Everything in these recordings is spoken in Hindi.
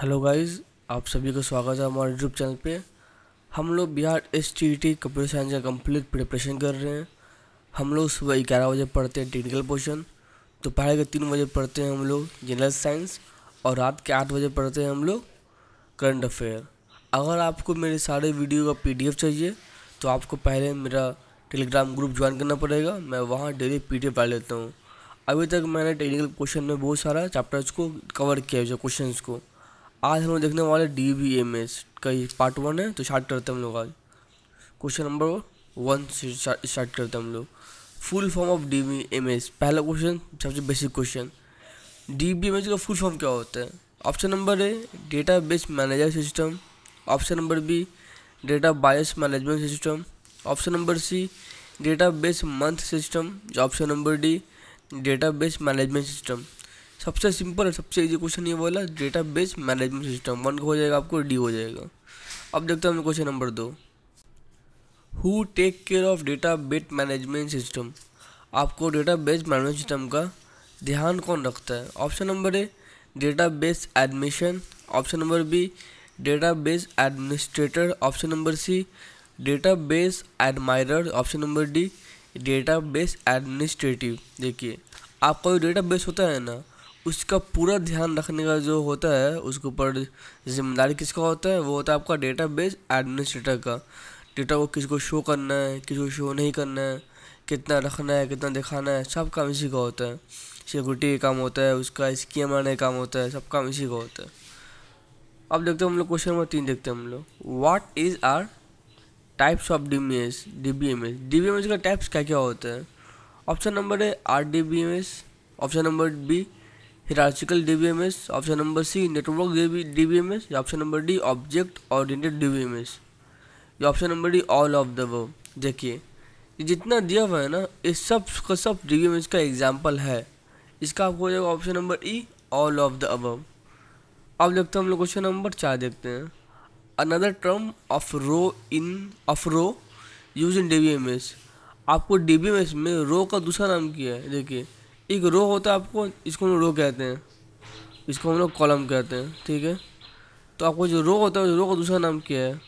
हेलो गाइस आप सभी का स्वागत है हमारे यूट्यूब चैनल पे हम लोग Bihar S T T computer science का कंप्लीट प्रिपरेशन कर रहे हैं हम लोग सुबह ग्यारह बजे पढ़ते हैं टेक्निकल पोर्शन दोपहर के तीन बजे पढ़ते हैं हम लोग जनरल साइंस और रात के आठ बजे पढ़ते हैं हम लोग करंट अफेयर अगर आपको मेरे सारे वीडियो का पी चाहिए तो आपको पहले मेरा टेलीग्राम ग्रुप ज्वाइन करना पड़ेगा मैं वहाँ डेली पी डी डाल लेता हूँ अभी तक मैंने टेक्निकल क्वेश्चन में बहुत सारा चैप्टर्स को कवर किया है जो क्वेश्चन को आज हम लोग देखने वाले डी बी एम एस का ये पार्ट वन है तो स्टार्ट करते हैं हम लोग आज क्वेश्चन नंबर वन से स्टार्ट करते हैं हम लोग full form of D B M S पहला क्वेश्चन सबसे basic question D B M S का फुल फॉर्म क्या होता है option number A data base manager system option number B data bias management system option number C data base month system option number D data base management system सबसे सिंपल और सबसे इजी क्वेश्चन ये बोला data base management system one हो जाएगा आपको डी हो जाएगा अब देखते हैं क्वेश्चन नंबर दो who take care of data base management system आपको डेटा बेस मैनेजमेंट सिस्टम का ध्यान कौन रखता है option number A data base admission option number B data base administrator option number C data base admirer option number D data base administrative देखिए आपका जो डेटा बेस होता है ना उसका पूरा ध्यान रखने का जो होता है उसके ऊपर जिम्मेदारी किसका होता है वो होता है आपका डेटा बेस एडमिनिस्ट्रेटर का डेटा को किसको शो करना है किसको शो नहीं करना है कितना रखना है कितना दिखाना है सब काम इसी का होता है सिक्योरिटी का काम होता है उसका स्कीम आने का काम होता है सब काम इसी का होता है अब देखते हैं हम लोग क्वेश्चन नंबर तीन देखते हैं हम लोग what is are types of D B S D B M S D B M S का टाइप्स क्या क्या होता है option number A R D B M S option number B D M S option number C network D M या option number D object oriented S या option number D all of the वो देखिए ये जितना दिया हुआ है ना ये सब का सब एस का एग्जाम्पल है इसका आपको हो जाएगा option number E all of the अब अब देखते हैं हम लोग क्वेश्चन नंबर चार देखते हैं another term of row in of row use in D आपको डी में रो का दूसरा नाम किया है देखिए एक रो होता है आपको इसको हम रो कहते हैं इसको हम लोग कॉलम कहते हैं ठीक है तो आपको जो रो होता है रो का दूसरा नाम क्या है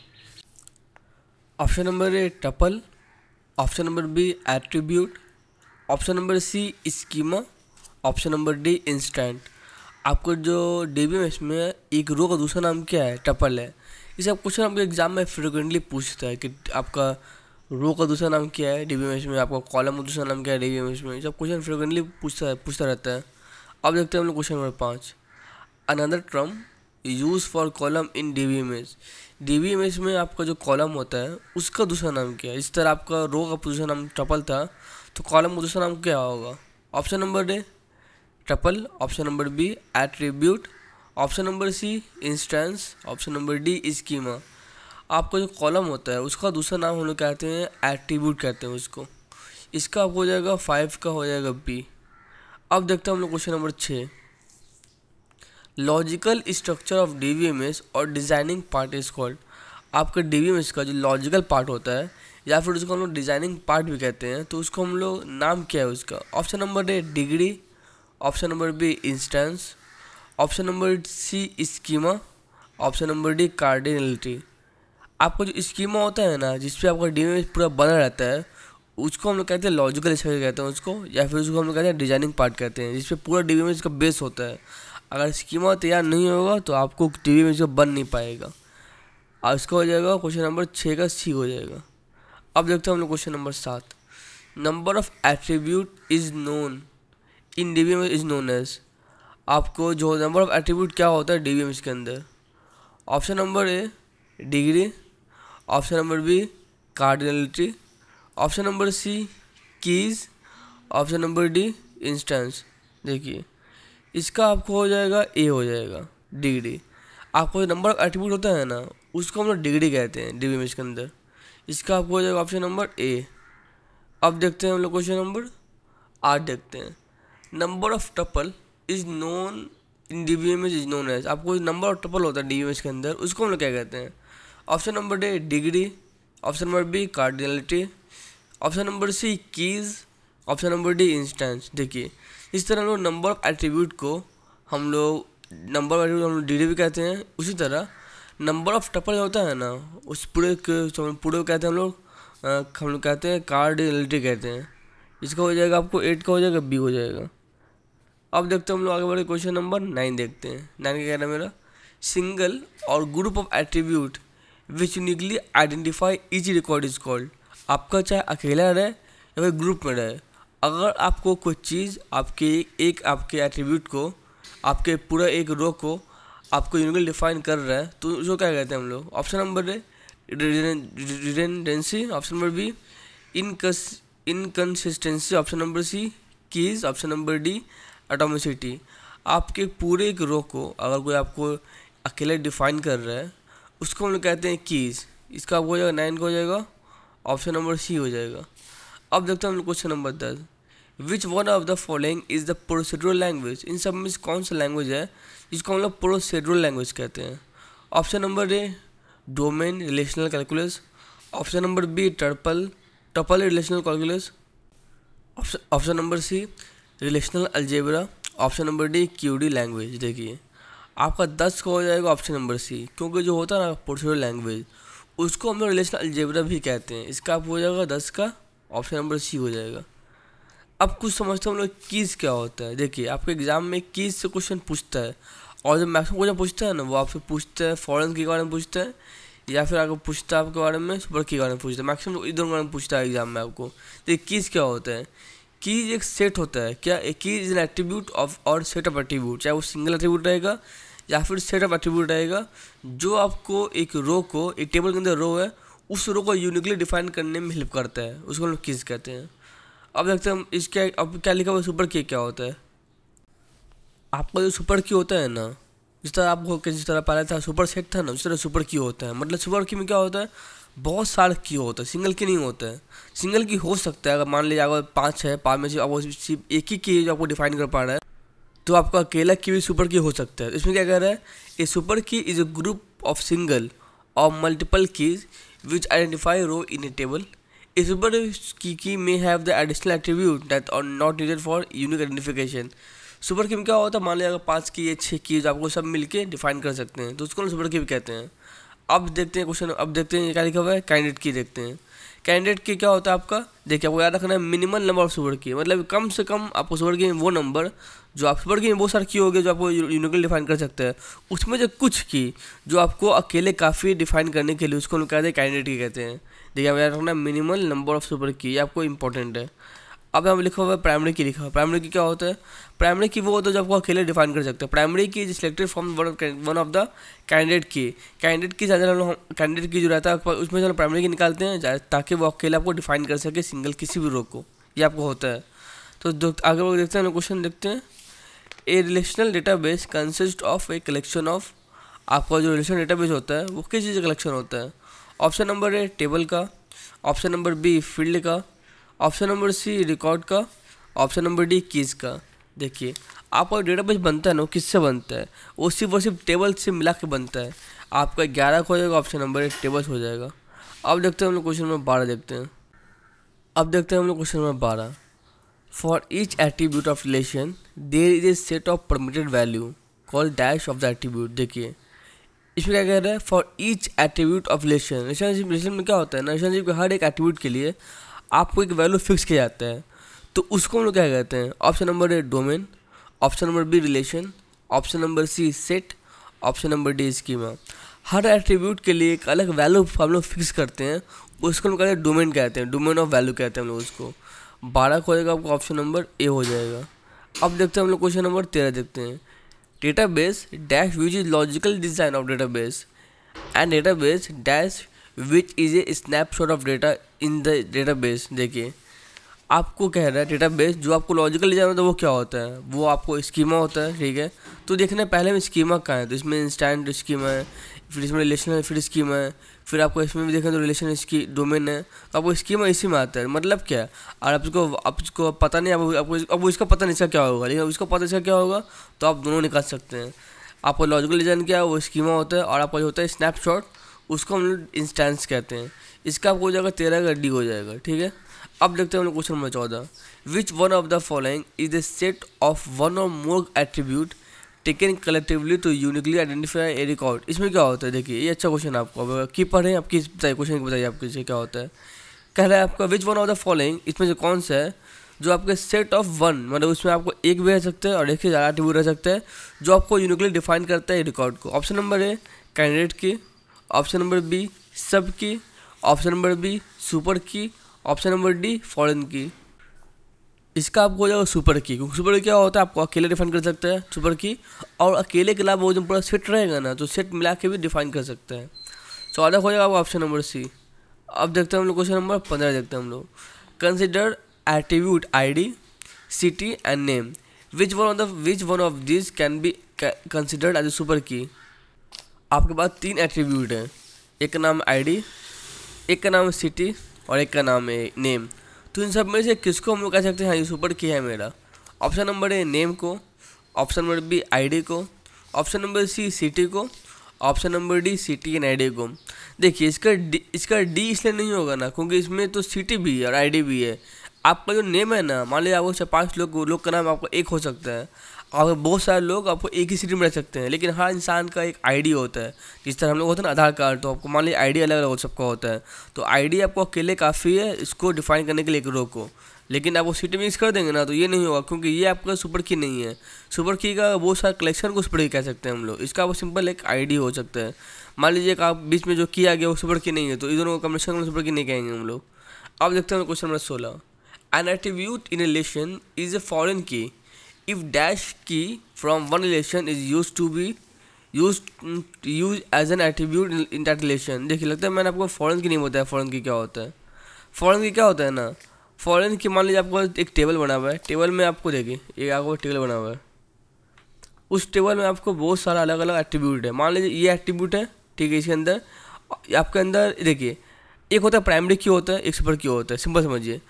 option number A tuple option number B attribute option number C schema option number D instant आपको जो डी बी में एक रो का दूसरा नाम क्या है टपल है इसे आप क्वेश्चन आपके एग्ज़ाम में फ्रिक्वेंटली पूछता है कि आपका रो का दूसरा नाम क्या है डीबी मैश में आपका कॉलम का दूसरा नाम क्या है डीबी मैश में सब क्वेश्चन फ्रिक्वेंटली पूछता है पूछता रहता है अब देखते हैं हम लोग क्वेश्चन नंबर पाँच another term used for column in D V M S D V M S में आपका जो कॉलम होता है उसका दूसरा नाम क्या है इस तरह आपका रो का दूसरा नाम ट्रपल था तो कॉलम का दूसरा नाम क्या होगा option number A tuple option number B attribute option number C instance option number D schema आपका जो कॉलम होता है उसका दूसरा नाम हम लोग कहते हैं एट्रीब्यूट कहते हैं उसको इसका आपको हो जाएगा फाइव का हो जाएगा बी अब देखते हैं हम लोग क्वेश्चन नंबर छः logical structure of D V M S और डिज़ाइनिंग पार्ट इज कॉल्ड आपका डी वी एम एस का जो लॉजिकल पार्ट होता है या फिर उसको हम लोग डिज़ाइनिंग पार्ट भी कहते हैं तो उसको हम लोग नाम क्या है उसका option number A degree option number B instance option number C schema option number D cardinality आपको जो स्कीमा होता है ना जिसपे आपका डी पूरा बना रहता है उसको हम लोग कहते हैं लॉजिकल स्ट्रक्चर कहते हैं उसको या फिर उसको हम लोग कहते हैं डिजाइनिंग पार्ट कहते हैं जिसपे पूरा डी वी का बेस होता है अगर स्कीमा तैयार नहीं होगा तो आपको डी वी इसको बन नहीं पाएगा और इसका हो जाएगा क्वेश्चन नंबर छः का सी हो जाएगा अब देखते हैं हम लोग क्वेश्चन नंबर सात number of attribute is known in D is known as आपको जो नंबर ऑफ एट्रीब्यूट क्या होता है डी के अंदर option number A degree option number B cardinality option number C keys option number D instance देखिए इसका आपको हो जाएगा ए हो जाएगा डिग्री आपको नंबर ऑफ एट्रीब्यूट होता है ना उसको हम लोग डिग्री कहते हैं डिग्री मिश के अंदर इसका आपको हो जाएगा ऑप्शन नंबर ए अब देखते हैं हम लोग क्वेश्चन नंबर आठ देखते हैं number of tuple is known in D V M is known as आपको नंबर ऑफ टपल होता है डी बी एम के अंदर उसको हम लोग क्या कहते हैं option number A degree option number B cardinality option number C keys option number D instance देखिए इस तरह हम लोग नंबर ऑफ एट्रीब्यूट को हम लोग नंबर ऑफ एट्रीब्यूट हम लोग डिग्री भी कहते हैं उसी तरह नंबर ऑफ टपल होता है ना उस पूरे पूरे कहते हैं हम लोग हम लोग कहते हैं कार्डिनलिटी कहते हैं इसका हो जाएगा आपको एट का हो जाएगा बी हो जाएगा अब देखते हैं हम लोग आगे बढ़े क्वेश्चन नंबर नाइन देखते हैं नाइन क्या कहना है मेरा single or group of attribute which uniquely identify each record is called आपका चाहे अकेला रहे या फिर ग्रुप में रहे अगर आपको कोई चीज़ आपके एक आपके एट्रीब्यूट को आपके पूरा एक रो को आपको यूनिकली डिफाइन कर रहा है तो उसको क्या कहते हैं हम लोग option number A redundancy option number B इनकस inconsistency option number C keys option number D atomicity आपके पूरे एक रो को अगर कोई आपको अकेले डिफाइन कर रहा है उसको हम लोग कहते हैं कीज़ इसका वो हो जाएगा नाइन का हो जाएगा ऑप्शन नंबर सी हो जाएगा अब देखते हैं हम लोग क्वेश्चन नंबर दस which one of the following is the procedural language इन सब में कौन सा लैंग्वेज है जिसको हम लोग प्रोसीडरल लैंग्वेज कहते हैं option number A domain relational calculus option number B tuple tuple relational calculus option number C relational algebra option number D QD language देखिए आपका दस का हो जाएगा ऑप्शन नंबर सी क्योंकि जो होता है ना प्रोसीजर लैंग्वेज उसको हम लोग रिलेशनल अलजेब्रा भी कहते हैं इसका आप हो जाएगा दस का ऑप्शन नंबर सी हो जाएगा अब कुछ समझते हैं हम लोग कीज़ क्या होता है देखिए आपके एग्ज़ाम में कीज़ से क्वेश्चन पूछता है और जो मैक्सिमम क्वेश्चन पूछता है ना वो आपसे पूछता है फॉरन के बारे में पूछता है या फिर आपको पूछता है आपके बारे में सुपर के बारे में पूछता है मैक्सिमम इधर बारे में पूछता है एग्जाम में आपको देखिए कीज़ क्या होता है कीज़ एक सेट होता है क्या एक keys is an attribute of or set of attribute चाहे वो सिंगल एट्रीब्यूट रहेगा या फिर सेट ऑफ एट्रीब्यूट रहेगा जो आपको एक रो को एक टेबल के अंदर रो है उस रो को यूनिकली डिफाइन करने में हेल्प करता है उसको हम लोग किस कहते हैं अब देखते हैं इसके अब क्या लिखा हुआ सुपर की क्या होता है आपका जो सुपर की होता है ना जिस तरह आपको जिस तरह पहले था सुपर सेट था ना उस तरह सुपर की होता है मतलब सुपर की में क्या होता है बहुत सारे की होता है सिंगल की नहीं होता है सिंगल की हो सकता है अगर मान लीजिए अगर पाँच है पाँच में से अब सिर्फ एक ही की जो आपको डिफाइन कर पा रहा है तो आपका अकेला की भी e सुपर की हो सकता है इसमें क्या कह रहा है A super key is a group of single or multiple keys which identify row in a table a super key key may have the additional attribute that are not needed for unique identification super key में क्या होता है मान लीजिए अगर पाँच की या छः कीज आपको सब मिलके डिफाइन कर सकते हैं तो उसको सुपर की भी कहते हैं अब देखते हैं क्वेश्चन अब देखते हैं क्या लिखा हुआ है कैंडिडेट की देखते हैं कैंडिडेट की क्या होता है आपका देखिए आपको याद रखना है मिनिमम नंबर ऑफ सुपर की मतलब कम से कम आपको सुपर की वो नंबर जो आप सुपर की वो सर सारे की होगी जो आपको यूनिकली डिफाइन कर सकते हैं उसमें जो कुछ की जो आपको अकेले काफ़ी डिफाइन करने के लिए उसको हम कहते हैं कैंडिडेट की कहते हैं देखिए आपको याद रखना मिनिमम नंबर ऑफ सुपर की आपको इंपॉर्टेंट है अब यहाँ लिखा हुआ है प्राइमरी की लिखा हुआ है प्राइमरी की क्या होता है प्राइमरी की वो होता है जो आपको अकेले डिफाइन कर सकते हैं primary key selected from one of the candidate key candidate key ज़्यादा हम कैंडिडेट की जो रहता है उसमें से हम प्राइमरी की निकालते हैं ताकि वो अकेले आपको डिफाइन कर सके सिंगल किसी भी रोग को ये आपको होता है तो आगे वो देखते हैं क्वेश्चन देखते हैं A relational database consist of a collection of आपका जो डेटा डेटाबेस होता है वो किस चीज़ का कलेक्शन होता है ऑप्शन नंबर ए टेबल का ऑप्शन नंबर बी फील्ड का ऑप्शन नंबर सी रिकॉर्ड का ऑप्शन नंबर डी कीज़ का देखिए आपका डेटाबेस बनता है ना वो किससे बनता है वो सिर्फ और सिर्फ टेबल से मिला के बनता है आपका ग्यारह हो जाएगा ऑप्शन नंबर एक टेबल्स हो जाएगा अब देखते हैं हम लोग क्वेश्चन नंबर बारह देखते हैं अब देखते हैं हम लोग क्वेश्चन नंबर बारह for each attribute of relation there is a set of permitted value call dash of the attribute देखिए इसमें क्या कह रहा है for each attribute of relation relationship relation में क्या होता है ना रिलेशनशिप के हर एक एट्रीब्यूट के लिए आपको एक वैल्यू फिक्स किया जाता है तो उसको हम लोग क्या कहते हैं option number A domain option number B relation option number C set option number D schema हर एट्रीब्यूट के लिए एक अलग वैल्यू हम लोग फिक्स करते हैं उसको हम कहते हैं डोमेन कहते हैं डोमेन ऑफ वैल्यू कहते हैं हम लोग उसको बारह को आपको ऑप्शन नंबर ए हो जाएगा अब देखते हैं हम लोग क्वेश्चन नंबर तेरह देखते हैं data base dash views is logical design of data base and data base dash which is a snapshot of data in the data base देखिए आपको कह रहा है डेटा बेस जो आपको लॉजिकल डिजाइन होता है वो क्या होता है वो आपको स्कीमा होता है ठीक है तो देखना पहले में स्कीमा कहाँ है तो इसमें इंस्टेंट स्कीमा है फिर इसमें है फिर स्कीमा है फिर आपको इसमें भी देखें तो रिलेशन इसकी डोमेन है तो आपको स्कीमा इसी में आता है मतलब क्या है और आपको आपको पता नहीं आपको आपको अब इसका पता नहीं इसका क्या होगा लेकिन इसका पता इसका क्या होगा तो आप दोनों निकाल सकते हैं आपको लॉजिकल डिजाइन क्या है वो स्कीमा होता है और आपका जो होता है स्नैपशॉट उसको हम लोग इंस्टेंस कहते हैं इसका आपको हो जाएगा तेरह का डी हो जाएगा ठीक है अब देखते हैं हम लोग क्वेश्चन नंबर चौदह which one of the following is the set of one or more attribute taken collectively to uniquely identify a record इसमें क्या होता है देखिए ये अच्छा क्वेश्चन आपको की पढ़ें आप किस बताइए क्वेश्चन बताइए आपके लिए क्या होता है कह रहा है आपका which one of the following इसमें से कौन सा है जो आपके सेट ऑफ वन मतलब उसमें आपको एक भी रह सकते हैं और एक से ज़्यादा टिव्यू रह सकते हैं जो आपको यूनिकली डिफाइन करता है रिकॉर्ड को option number A candidate key option number B sub key option number B super key option number D foreign key इसका आपको हो जाएगा सुपर की क्योंकि सुपर की क्या होता है आपको अकेले डिफाइन कर सकते हैं सुपर की और अकेले के अलावा वो जो पूरा सेट रहेगा ना तो सेट मिला के भी डिफाइन कर सकते हैं सो ऑर्डर हो जाएगा आपका ऑप्शन नंबर सी अब देखते हैं हम लोग क्वेश्चन नंबर पंद्रह देखते हैं हम लोग consider I D city and name which one of the which one of this can be considered as a super key आपके पास तीन एट्रीब्यूट हैं एक का नाम आईडी एक का नाम सिटी और एक का नाम है नेम तो इन सब में से किसको हम लोग कह सकते हैं हाँ ये सुपर की है मेरा ऑप्शन नंबर ए नेम को ऑप्शन नंबर बी आईडी को ऑप्शन नंबर सी सिटी को option number D city and ID को देखिए इसका डी इसका डी इसलिए नहीं होगा ना क्योंकि इसमें तो सिटी भी है और आईडी भी है आपका जो नेम है ना मान लीजिए आपको पाँच लोग लोग का नाम आपका एक हो सकता है और बहुत सारे लोग आपको एक ही सिटी में रह सकते हैं लेकिन हर इंसान का एक आईडी होता है जिस तरह हम लोग होता है ना आधार कार्ड तो आपको मान लीजिए आईडी अलग अलग हो सबका होता है तो आईडी आपको अकेले काफ़ी है इसको डिफाइन करने के लिए एक रो को लेकिन आप वो सिटी मिक्स कर देंगे ना तो ये नहीं होगा क्योंकि ये आपका सुपर की नहीं है सुपर की का बहुत सारा कलेक्शन को सुपर की कह सकते हैं हम लोग इसका वो सिंपल एक आईडी हो सकता है मान लीजिए कि आप बीच में जो किया गया वो सुपर की नहीं है तो वो दोनों को सुपर की नहीं कहेंगे हम लोग अब देखते हैं क्वेश्चन नंबर सोलह an attribute in relation is a foreign key if dash key from one relation is used to be used use as an attribute in that relation देखिए लगता है मैंने आपको फॉरन की नहीं बताया फॉरन की क्या होता है फॉरन की क्या होता है ना फॉरन की मान लीजिए आपको एक टेबल बना हुआ है टेबल में आपको देखिए एक आपको टेबल बना हुआ है उस टेबल में आपको बहुत सारा अलग अलग एट्रीब्यूट है मान लीजिए ये एट्रीब्यूट है ठीक है इसके अंदर आपके अंदर देखिए एक होता है प्राइमरी क्यों होता है एक सुपर क्यों होता है सिंपल समझिए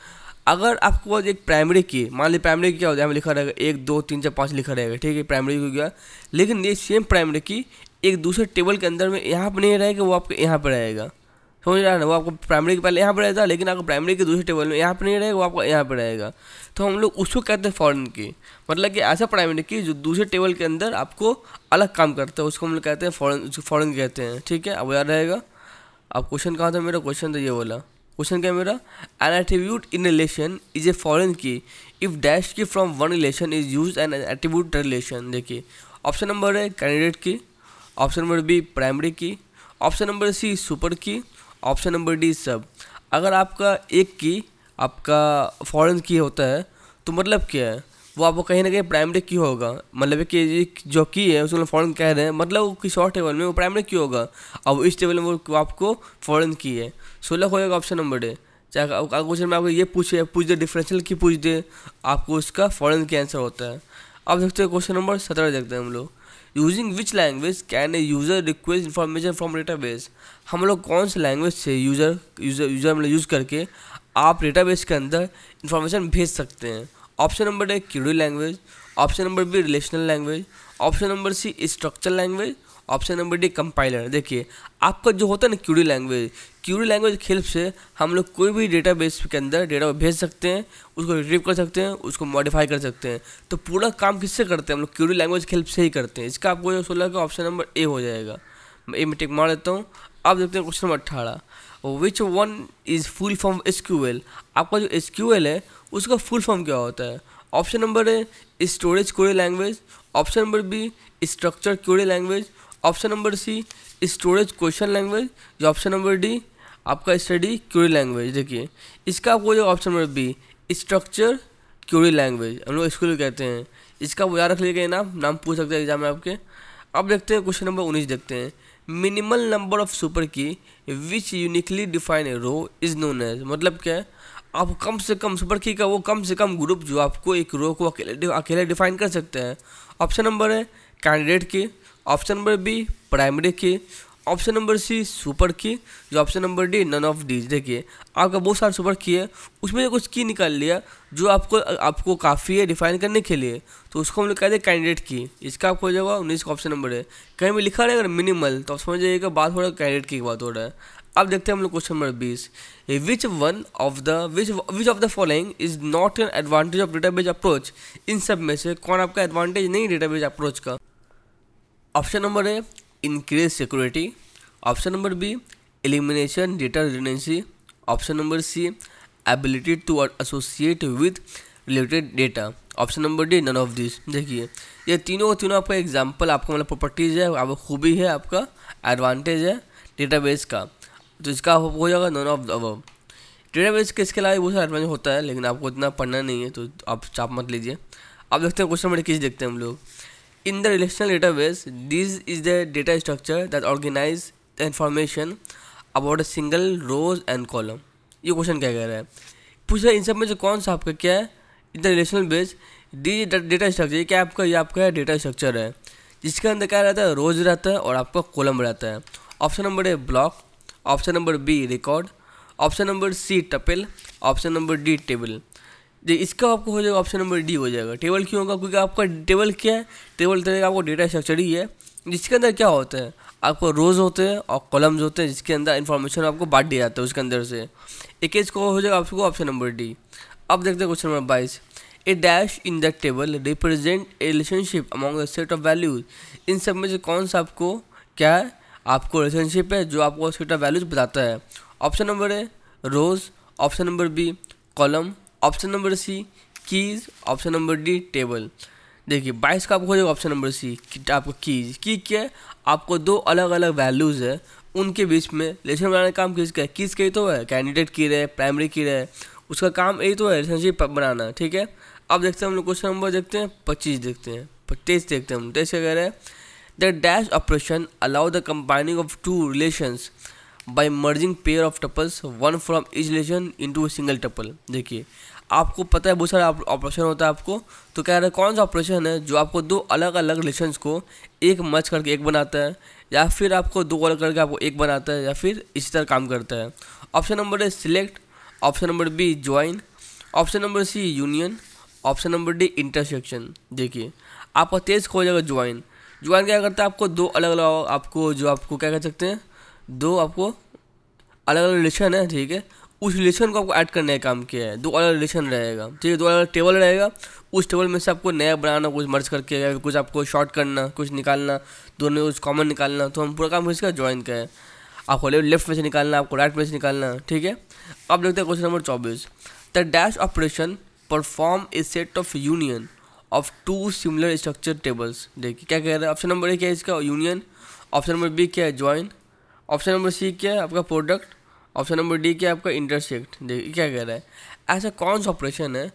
अगर आपके पास एक प्राइमरी की मान लीजिए प्राइमरी की क्या हो जाए हमें लिखा रहेगा एक दो तीन चार पाँच लिखा रहेगा ठीक है प्राइमरी की हो गया लेकिन ये सेम प्राइमरी की एक दूसरे टेबल के अंदर में यहाँ पर नहीं रहेगा वो आपके यहाँ पर रहेगा समझ रहा है ना वो आपको प्राइमरी के पहले यहाँ पर रहता है लेकिन आपको प्राइमरी के दूसरे टेबल में यहाँ पर नहीं रहेगा वो आपको यहाँ पर रहेगा तो हम लोग उसको कहते हैं फॉरन की मतलब कि ऐसा प्राइमरी की जो दूसरे टेबल के अंदर आपको अलग काम करता है उसको हम लोग कहते हैं फॉरन उसको फॉरन कहते हैं ठीक है अब याद रहेगा अब क्वेश्चन कहाँ था मेरा क्वेश्चन तो ये बोला क्वेश्चन क्या मेरा an attribute in relation is a foreign key if dash key from one relation is use an attribute relation देखिए ऑप्शन नंबर है candidate key option number B primary key option number C super key option number D सब अगर आपका एक की आपका फॉरन की होता है तो मतलब क्या है वो आपको कहीं ना कहीं प्राइमरी क्यों होगा मतलब कि जो की है उसको फॉरन कह रहे हैं मतलब वो शॉर्ट और टेबल में वो प्राइमरी क्यों होगा अब इस टेबल में वो आपको फॉरन की है सोलह हो ऑप्शन नंबर डे चाहे क्वेश्चन में आपको ये पूछे पूछ दे डिफरेंशियल की पूछ दे आपको उसका फॉरन की आंसर होता है अब देखते हैं क्वेश्चन नंबर सत्रह देखते हैं हम लोग using which language can a user request information from database हम लोग कौन से लैंग्वेज से यूज़र यूज़र यूज़र मतलब यूज़ करके आप डेटा बेस के अंदर इन्फॉर्मेशन भेज सकते हैं option number A QD language option number B relational language option number C structure language option number D compiler देखिए आपका जो होता है ना क्यूडी लैंग्वेज क्यूडी लैंग्वेज के हेल्प से हम लोग कोई भी डेटा बेस के अंदर डेटा भेज सकते हैं उसको रिट्रीव कर सकते हैं उसको मॉडिफाई कर सकते हैं तो पूरा काम किससे करते हैं हम लोग क्यूडी लैंग्वेज के हेल्प से ही करते हैं इसका आपको जो सोलह का ऑप्शन नंबर ए हो जाएगा ए में टिक मार देता हूँ आप देखते हैं क्वेश्चन नंबर अट्ठारह which one is full form S आपका जो एस है उसका फुल फॉर्म क्या होता है option number A storage query language option number B structure query language option number C storage question language या ऑप्शन नंबर डी आपका स्टडी क्यूरी लैंग्वेज देखिए इसका आपको जो option number B structure query language हम लोग स्कूल कहते हैं इसका वो याद रख लीजिएगा नाम नाम पूछ सकते हैं एग्जाम में आपके अब देखते हैं क्वेश्चन नंबर उन्नीस देखते हैं minimal number of super key which uniquely define row is known as मतलब क्या है आप कम से कम सुपर की का वो कम से कम ग्रुप जो आपको एक रो को अकेले अकेले डिफाइन कर सकते हैं ऑप्शन नंबर है candidate key option number B primary key option number C super key जो option number D none of these देखिए आपका बहुत सारा सुपर की है उसमें से कुछ की निकाल लिया जो आपको आपको काफ़ी है डिफाइन करने के लिए तो उसको हम लोग कहते हैं कैंडिडेट की इसका आपको हो जाएगा उन्नीस का ऑप्शन नंबर है कहीं भी लिखा रहेगा मिनिमल तो आप समझ जाइएगा बात हो रहा है कैंडिडेट की बात हो रहा है अब देखते हैं हम लोग क्वेश्चन नंबर बीस which one of the which which of the following is not an advantage of database approach इन सब में से कौन आपका एडवांटेज नहीं डेटाबेज अप्रोच का option number A increase security option number B elimination data redundancy option number C ability to associate with related data option number D none of this देखिए ये तीनों तीनों आपका एग्जाम्पल आपका मतलब प्रॉपर्टीज़ है आपका खूबी है आपका एडवांटेज है डेटाबेस का तो इसका हो जाएगा नॉन ऑफ अब डेटाबेस के इसके अलावा बहुत सारा एडवांस होता है लेकिन आपको इतना पढ़ना नहीं है तो आप चाप मत लीजिए आप देखते हैं क्वेश्चन नंबर इक्कीस देखते हैं हम लोग in the relational database this is the data structure that organize the information about a single rows and column ये क्वेश्चन क्या कह रहा है पूछ रहे इन सब में से कौन सा आपका क्या है in the relational base D data structure ये क्या आपका ये आपका डेटा स्ट्रक्चर है जिसके अंदर क्या रहता है रोज रहता है और आपका कॉलम रहता है option number A block option number B record option number C tuple option number D table जी इसका आपको हो जाएगा ऑप्शन नंबर डी हो जाएगा टेबल क्यों होगा क्योंकि आपका टेबल क्या है टेबल तरह का आपको डेटा स्ट्रक्चर ही है जिसके अंदर क्या होता है आपको रोज़ होते हैं और कॉलम्स होते हैं जिसके अंदर इन्फॉर्मेशन आपको बांट दिया जाता है उसके अंदर से एक एज को हो जाएगा आपको ऑप्शन नंबर डी अब देखते हैं क्वेश्चन नंबर बाईस a dash in the table represent a relationship among the set of values इन सब में से कौन सा आपको क्या है आपको रिलेशनशिप है जो आपको उसकी वैल्यूज बताता है option number A rows option number B column option number C keys option number D table देखिए बाईस का आपको ऑप्शन नंबर सी आपको कीज की क्या है आपको दो अलग अलग वैल्यूज़ है उनके बीच में रिलेशन बनाने का काम किसका है किस का ही तो है कैंडिडेट की रहे प्राइमरी की रहे उसका काम यही तो है रिलेशनशिप बनाना ठीक है अब देखते हैं हम लोग क्वेश्चन नंबर देखते हैं पच्चीस देखते हैं तेईस देखते हैं हम तेईस तो क्या कह रहे हैं The dash operation allows the combining of two relations by merging pair of tuples one from each relation into a single tuple देखिए आपको पता है बहुत सारा ऑपरेशन होता है आपको तो कह रहे हैं कौन सा ऑपरेशन है जो आपको दो अलग अलग रिलेशन को एक मच करके एक बनाता है या फिर आपको दो अलग करके आपको एक बनाता है या फिर इसी तरह काम करता है option number A select option number B join option number C union option number D intersection देखिए आपका तेज हो जाएगा ज्वाइन जुगाड़ क्या करता है आपको दो अलग अलग आपको जो आपको क्या कह सकते हैं दो आपको अलग अलग रिलेशन है ठीक है उस रिलेशन को आपको ऐड करने का काम किया है दो अलग रिलेशन रहेगा ठीक है दो अलग टेबल रहेगा उस टेबल में से आपको नया बनाना कुछ मर्ज करके कुछ आपको शॉर्ट करना कुछ निकालना दोनों कुछ कॉमन निकालना तो हम पूरा काम इसका ज्वाइन करें आपको लेफ्ट में से निकालना आपको राइट में से निकालना ठीक है अब देखते हैं क्वेश्चन नंबर चौबीस the dash operation perform a set of union of two similar structure tables देखिए क्या कह रहा है ऑप्शन नंबर ए क्या है इसका यूनियन ऑप्शन नंबर बी क्या है ज्वाइन ऑप्शन नंबर सी क्या है आपका प्रोडक्ट ऑप्शन नंबर डी क्या है आपका इंटरसेक्ट देखिए क्या कह रहा है ऐसा कौन सा ऑपरेशन है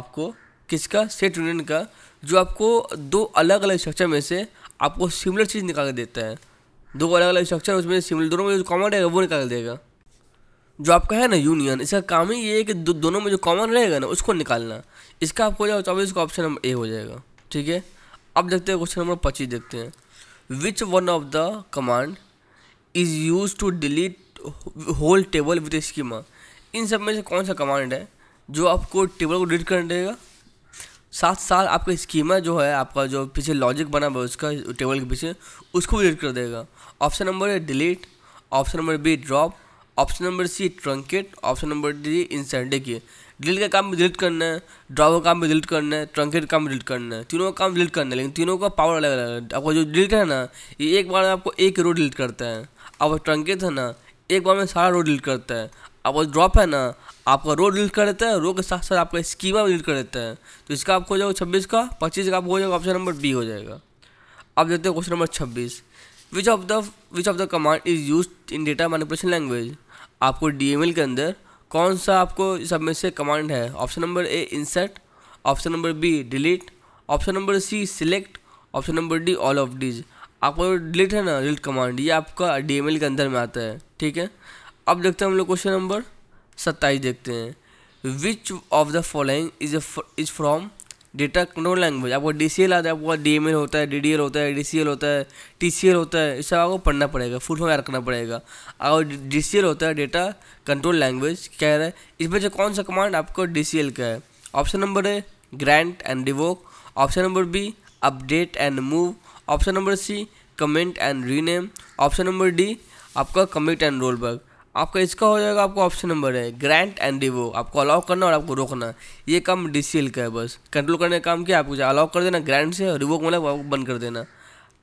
आपको किसका सेट यूनियन का जो आपको दो अलग अलग स्ट्रक्चर में से आपको सिमिलर चीज़ निकाल देता है दो अलग अलग स्ट्रक्चर उसमें सिमिलर दोनों में जो कॉमन रहेगा वो निकाल देगा जो आपका है ना यूनियन इसका काम ही ये है कि दो, दोनों में जो कॉमन रहेगा ना उसको निकालना इसका आपको जाओ चौबीस का ऑप्शन नंबर ए हो जाएगा ठीक है अब देखते हैं क्वेश्चन नंबर पच्चीस देखते हैं which one of the command is use to delete whole table with schema इन सब में से कौन सा कमांड है जो आपको टेबल को डिलीट कर देगा साथ साल आपका स्कीमा जो है आपका जो पीछे लॉजिक बना हुआ है उसका टेबल के पीछे उसको भी डिलीट कर देगा option number A delete option number B drop option number C truncate option number D insert देखिए डिलीट का काम भी डिलीट करना है ड्रॉवर का काम भी डिलीट करना है ट्रंकेट काम डिलीट करना है तीनों का काम डिलीट करना है लेकिन तीनों का पावर अलग अलग है आपको जो डिलीट है ना ये एक बार में आपको एक रो डिलीट करता है आपका ट्रंकेट है ना एक बार में सारा रो डिलीट करता है आपका ड्रॉप है ना आपका रो डिलीट कर देता है रो के साथ साथ आपका स्कीमा डिलीट कर देता है तो इसका आपको हो जाएगा छब्बीस का पच्चीस का आपको हो जाएगा ऑप्शन नंबर बी हो जाएगा अब देखते हैं क्वेश्चन नंबर छब्बीस which of the which of the command is use in data manipulation language आपको डी के अंदर कौन सा आपको सब में से कमांड है option number A insert option number B delete option number C select option number D all of these आपको डिलीट है ना डिलीट कमांड ये आपका डी के अंदर में आता है ठीक है अब देखते हैं हम लोग क्वेश्चन नंबर सत्ताईस देखते हैं which of the following is is from data control language आपको डी सी एल आता है आपको डी एम एल होता है डी डी एल होता है डी सी एल होता है टी सी एल होता है इस सब आपको पढ़ना पड़ेगा फुल फॉर्म याद करना पड़ेगा और डी सी एल होता है डेटा कंट्रोल लैंग्वेज कह रहा है इसमें से कौन सा कमांड आपको डी सी एल का है option number A grand and revoke option number B update and move option number C comment and rename option number D आपका कमिट एंड रोल बैक आपका इसका हो जाएगा आपको ऑप्शन नंबर है ग्रैंट एंड डिवो आपको अलाउ करना और आपको रोकना ये काम डी का है बस कंट्रोल करने का काम क्या आपको अलाउ कर देना ग्रैंड से और रिवो मतलब आपको बंद कर देना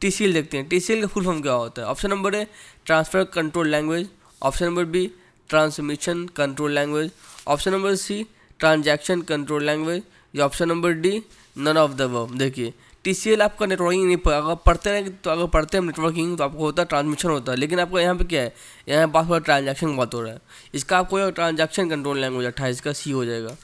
टी देखते हैं टी का फुल फॉर्म क्या होता है option number A transfer control language option number B transmission control language option number C transaction control language या option number D none of the verb देखिए टी सी एल आपका नेटवर्किंग नहीं पड़ा अगर पढ़ते रहेंगे तो अगर पढ़ते हैं नेटवर्किंग तो आपको होता है ट्रांसमिशन होता है लेकिन आपका यहाँ पे क्या है यहाँ बात हो रहा है ट्रांजेक्शन बात हो रहा है इसका आपको ट्रांजेक्शन कंट्रोल लैंग्वेज अट्ठाईस का सी हो जाएगा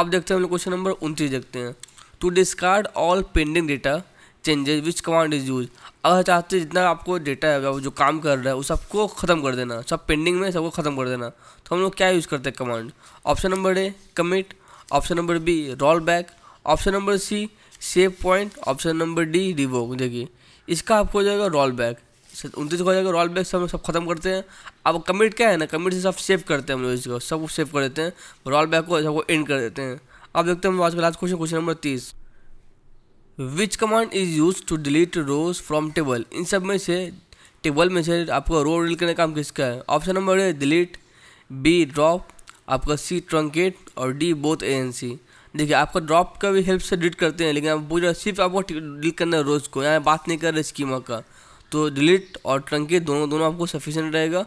अब देखते हैं हम लोग क्वेश्चन नंबर उनतीस देखते हैं to discard all pending data changes which command is use अगर चाहते जितना आपको डेटा है जो काम कर रहा है उस सबको ख़त्म कर देना सब पेंडिंग में सबको ख़त्म कर देना तो हम लोग क्या यूज़ करते हैं command option number A commit option number B roll back option number C save point option number D revoke देखिए इसका आपको हो जाएगा रोल बैक उनतीस को हो जाएगा रोल बैक सब सब खत्म करते हैं अब कमिट क्या है ना कमिट से सब सेव करते हैं हम लोग इसको सब सेव कर देते हैं रोल बैक को सबको एंड कर देते हैं अब देखते हैं आज का लास्ट क्वेश्चन क्वेश्चन नंबर तीस which command is use to delete rows from table इन सब में से टेबल में से आपको रो डिलीट करने का काम किसका है option number A delete B drop आपका सी ट्रंकेट और डी बोथ एजेंसी देखिए आपका ड्रॉप का भी हेल्प से डिलीट करते हैं लेकिन आप रहे सिर्फ आपको डिलीट करना है रोज़ को यहाँ बात नहीं कर रहे स्कीमा का तो डिलीट और ट्रंकेट दोनों दोनों आपको सफिशेंट रहेगा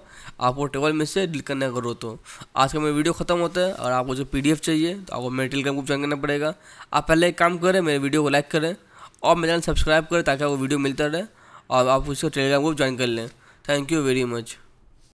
आपको टेबल में से डिलीट करना करो तो आज का मेरा वीडियो ख़त्म होता है और आपको जो पी चाहिए तो आपको मेरे टेलीग्राम ग्रुप ज्वाइन करना पड़ेगा आप पहले एक काम करें मेरे वीडियो को लाइक करें और मेरे चैनल सब्सक्राइब करें ताकि आपको वीडियो मिलता रहे और आप उसका टेलीग्राम ग्रुप ज्वाइन कर लें थैंक यू वेरी मच